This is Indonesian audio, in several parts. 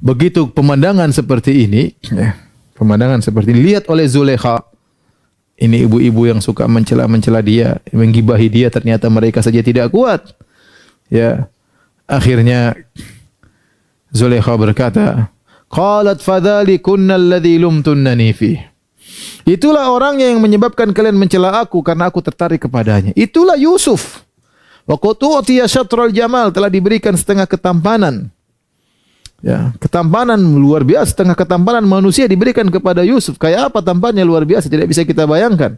begitu pemandangan seperti ini, ya, pemandangan seperti ini lihat oleh Zulekha ini ibu-ibu yang suka mencela-mencela dia, menggibahi dia ternyata mereka saja tidak kuat. Ya. Akhirnya Zulekha berkata, "Qalat fadzalikunna alladhi lumtunnani fi." Itulah orang yang menyebabkan kalian mencela aku karena aku tertarik kepadanya. Itulah Yusuf. Wa qutu'tiya syatral jamal telah diberikan setengah ketampanan. Ya, ketampanan luar biasa, tengah ketampanan manusia diberikan kepada Yusuf. Kayak apa tampannya luar biasa, tidak bisa kita bayangkan.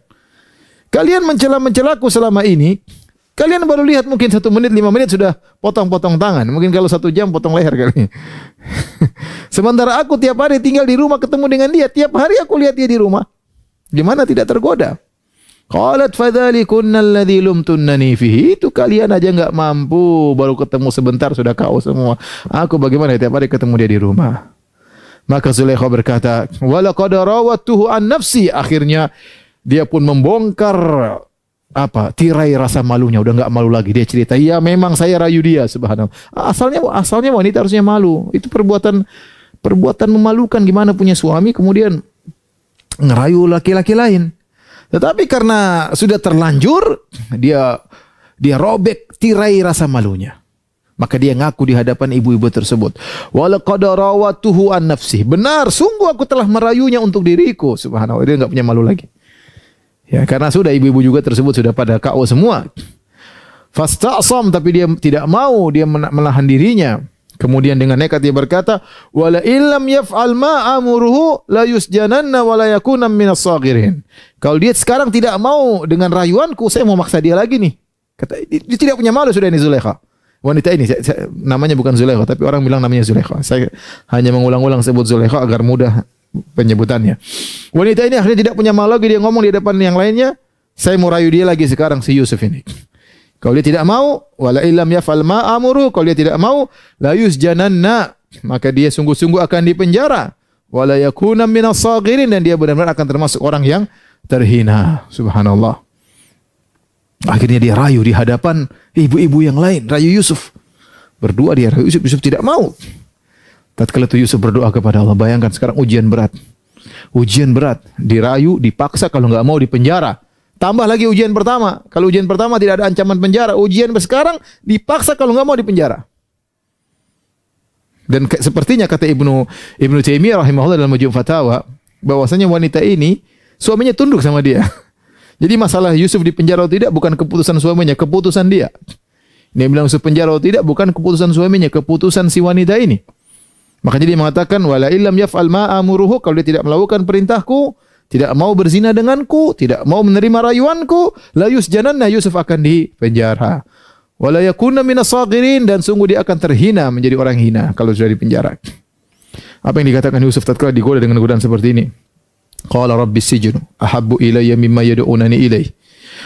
Kalian mencela-mencelaku selama ini, kalian baru lihat mungkin satu menit, lima menit sudah potong-potong tangan. Mungkin kalau satu jam potong leher kali. Sementara aku tiap hari tinggal di rumah ketemu dengan dia, tiap hari aku lihat dia di rumah. Gimana tidak tergoda? Qalat fadzalikunna alladzi lumtunnani fihi. Itu kalian aja nggak mampu, baru ketemu sebentar sudah kau semua. Aku bagaimana ya, tiap hari ketemu dia di rumah. Maka Zulaikha berkata, "Wala qad rawatuhu an nafsi." Akhirnya dia pun membongkar apa tirai rasa malunya udah nggak malu lagi dia cerita iya memang saya rayu dia subhanallah asalnya asalnya wanita harusnya malu itu perbuatan perbuatan memalukan gimana punya suami kemudian ngerayu laki-laki lain tetapi karena sudah terlanjur, dia dia robek tirai rasa malunya. Maka dia ngaku di hadapan ibu-ibu tersebut. Walaqad rawatuhu an nafsi. Benar, sungguh aku telah merayunya untuk diriku. Subhanallah, dia nggak punya malu lagi. Ya, karena sudah ibu-ibu juga tersebut sudah pada kau semua. som tapi dia tidak mau, dia menahan dirinya. Kemudian dengan nekat dia berkata, "Wala illam yaf'al ma amuruhu la yusjananna wa yakuna minas saghirin." Kalau dia sekarang tidak mau dengan rayuanku, saya mau maksa dia lagi nih. Kata dia tidak punya malu sudah ini Zulaikha. Wanita ini saya, saya, namanya bukan Zulaikha, tapi orang bilang namanya Zulaikha. Saya hanya mengulang-ulang sebut Zulaikha agar mudah penyebutannya. Wanita ini akhirnya tidak punya malu lagi dia ngomong di depan yang lainnya, "Saya mau rayu dia lagi sekarang si Yusuf ini." Kalau dia tidak mau, wala illam yafal ma amuru, kalau dia tidak mau, la yusjananna, maka dia sungguh-sungguh akan dipenjara. Wala yakuna minas dan dia benar-benar akan termasuk orang yang terhina. Subhanallah. Akhirnya dia rayu di hadapan ibu-ibu yang lain, rayu Yusuf. Berdoa dia rayu Yusuf, Yusuf tidak mau. Tatkala itu Yusuf berdoa kepada Allah, bayangkan sekarang ujian berat. Ujian berat, dirayu, dipaksa kalau nggak mau dipenjara. penjara Tambah lagi ujian pertama. Kalau ujian pertama tidak ada ancaman penjara, ujian sekarang dipaksa kalau nggak mau dipenjara. Dan ke, sepertinya kata Ibnu Ibnu Taimiyah rahimahullah dalam Majmu' Fatawa bahwasanya wanita ini suaminya tunduk sama dia. Jadi masalah Yusuf penjara atau tidak bukan keputusan suaminya, keputusan dia. Dia bilang Yusuf penjara atau tidak bukan keputusan suaminya, keputusan si wanita ini. Maka jadi mengatakan wala illam yaf'al ma amuruhu kalau dia tidak melakukan perintahku tidak mau berzina denganku, tidak mau menerima rayuanku, la yusjananna Yusuf akan dipenjara. Wala yakuna minas dan sungguh dia akan terhina menjadi orang hina kalau sudah dipenjara. Apa yang dikatakan Yusuf tatkala digoda dengan godaan seperti ini? Qala rabbis sijnu ahabbu ilayya mimma yad'unani ilayhi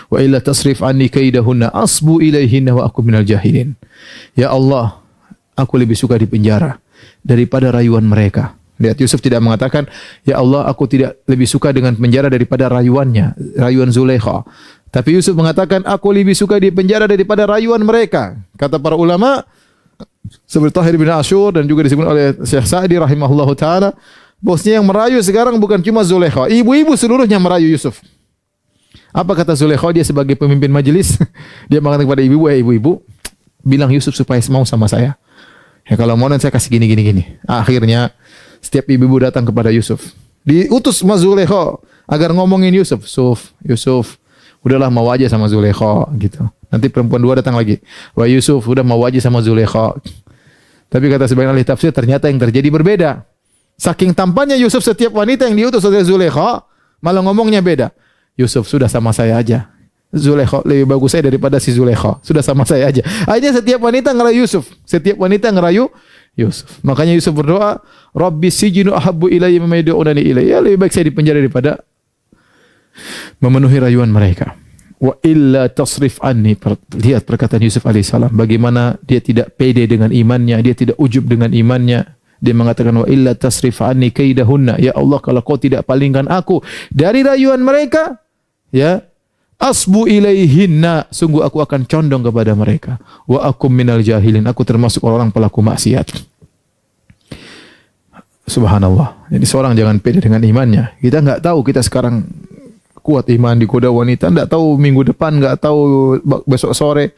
wa illa tasrif anni kaidahunna asbu ilaihinna wa aku minal jahilin. Ya Allah, aku lebih suka dipenjara daripada rayuan mereka. Lihat Yusuf tidak mengatakan, "Ya Allah, aku tidak lebih suka dengan penjara daripada rayuannya, rayuan Zulaikha." Tapi Yusuf mengatakan, "Aku lebih suka di penjara daripada rayuan mereka." Kata para ulama, seperti Tahir bin Ashur dan juga disebut oleh Syekh Sa'di Rahimahullah taala, bosnya yang merayu sekarang bukan cuma Zulaikha, ibu-ibu seluruhnya merayu Yusuf. Apa kata Zulaikha dia sebagai pemimpin majelis? dia mengatakan kepada ibu-ibu, "Eh ibu-ibu, bilang Yusuf supaya mau sama saya." Ya kalau mau nanti saya kasih gini gini gini. Akhirnya setiap ibu-ibu datang kepada Yusuf. Diutus sama Zulekho agar ngomongin Yusuf. Suf, Yusuf, udahlah mau aja sama Zulekho gitu. Nanti perempuan dua datang lagi. Wah Yusuf, udah mau aja sama Zulekho. Tapi kata sebagian ahli tafsir, ternyata yang terjadi berbeda. Saking tampannya Yusuf setiap wanita yang diutus oleh Zulekho, malah ngomongnya beda. Yusuf sudah sama saya aja. Zulekho lebih bagus saya daripada si Zulekho. Sudah sama saya aja. Akhirnya setiap wanita ngerayu Yusuf. Setiap wanita ngerayu Yusuf. Makanya Yusuf berdoa, Rabbi sijinu ahabu ilayya mimma yad'unani Ya lebih baik saya dipenjara daripada memenuhi rayuan mereka. Wa illa tasrif anni. Lihat perkataan Yusuf alaihissalam. Bagaimana dia tidak pede dengan imannya, dia tidak ujub dengan imannya. Dia mengatakan wa illa tasrif anni kaidahunna. Ya Allah kalau kau tidak palingkan aku dari rayuan mereka, ya Asbu ilaihinna, sungguh aku akan condong kepada mereka. Wa aku minal jahilin, aku termasuk orang-orang pelaku maksiat. Subhanallah. Jadi seorang jangan pede dengan imannya. Kita nggak tahu kita sekarang kuat iman di kuda wanita, nggak tahu minggu depan, nggak tahu besok sore.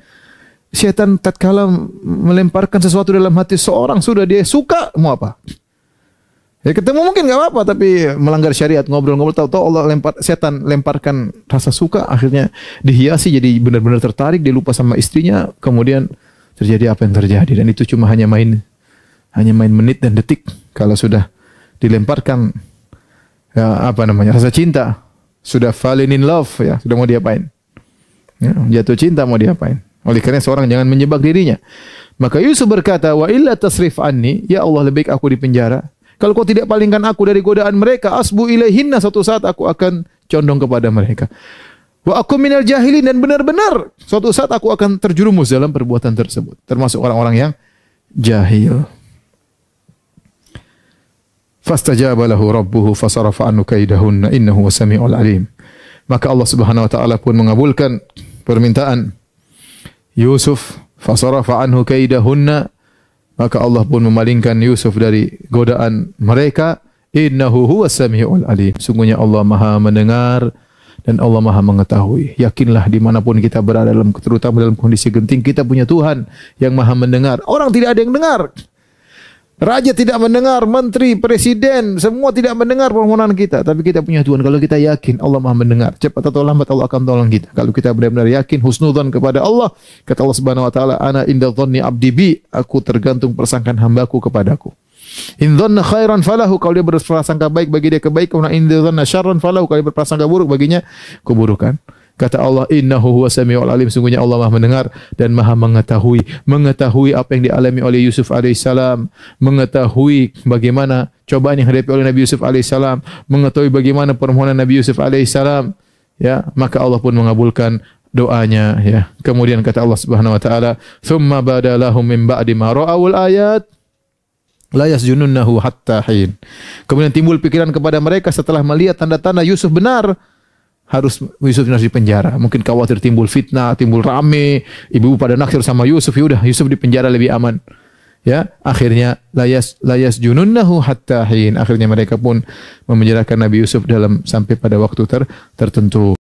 Setan tatkala melemparkan sesuatu dalam hati seorang sudah dia suka mau apa? Ya ketemu mungkin nggak apa-apa tapi melanggar syariat ngobrol-ngobrol tahu-tahu Allah lempar setan lemparkan rasa suka akhirnya dihiasi jadi benar-benar tertarik dia lupa sama istrinya kemudian terjadi apa yang terjadi dan itu cuma hanya main hanya main menit dan detik kalau sudah dilemparkan ya, apa namanya rasa cinta sudah falling in love ya sudah mau diapain ya, jatuh cinta mau diapain oleh karena seorang jangan menyebak dirinya maka Yusuf berkata wa illa tasrif anni ya Allah lebih aku di penjara kalau kau tidak palingkan aku dari godaan mereka, asbu ilaihinna suatu saat aku akan condong kepada mereka. Wa aku minal jahilin dan benar-benar suatu saat aku akan terjerumus dalam perbuatan tersebut, termasuk orang-orang yang jahil. Fastajaba lahu rabbuhu fasarafa anhu kaidahunna innahu wasami'ul alim. Maka Allah Subhanahu wa taala pun mengabulkan permintaan Yusuf fasarafa anhu kaidahunna maka Allah pun memalingkan Yusuf dari godaan mereka. Innahu huwas samiul alim. Sungguhnya Allah Maha mendengar dan Allah Maha mengetahui. Yakinlah dimanapun kita berada dalam terutama dalam kondisi genting kita punya Tuhan yang Maha mendengar. Orang tidak ada yang dengar. Raja tidak mendengar, menteri, presiden, semua tidak mendengar permohonan kita. Tapi kita punya Tuhan. Kalau kita yakin, Allah maha mendengar. Cepat atau lambat Allah akan tolong kita. Kalau kita benar-benar yakin, husnudzan kepada Allah. Kata Allah Subhanahu Wa Taala, Ana inda dhanni abdi bi. Aku tergantung persangkaan hambaku kepadaku. In dhanna khairan falahu. Kalau dia berprasangka baik, bagi dia kebaikan. Wa in dhanna syarran falahu. Kalau dia berprasangka buruk, baginya keburukan. Kata Allah, "Innahu huwa samiul alim." Sungguhnya Allah Maha mendengar dan Maha mengetahui. Mengetahui apa yang dialami oleh Yusuf alaihissalam, mengetahui bagaimana cobaan yang hadapi oleh Nabi Yusuf alaihissalam, mengetahui bagaimana permohonan Nabi Yusuf alaihissalam. Ya, maka Allah pun mengabulkan doanya ya. Kemudian kata Allah Subhanahu wa taala, "Tsumma badalahum min ba'di ma ra'awul ayat" la yasjununnahu hatta hin. Kemudian timbul pikiran kepada mereka setelah melihat tanda-tanda Yusuf benar harus Yusuf harus penjara Mungkin khawatir timbul fitnah, timbul rame, ibu-ibu pada naksir sama Yusuf, yaudah Yusuf di penjara lebih aman. Ya, akhirnya layas layas jununnahu hatta hin. Akhirnya mereka pun memenjarakan Nabi Yusuf dalam sampai pada waktu ter, tertentu.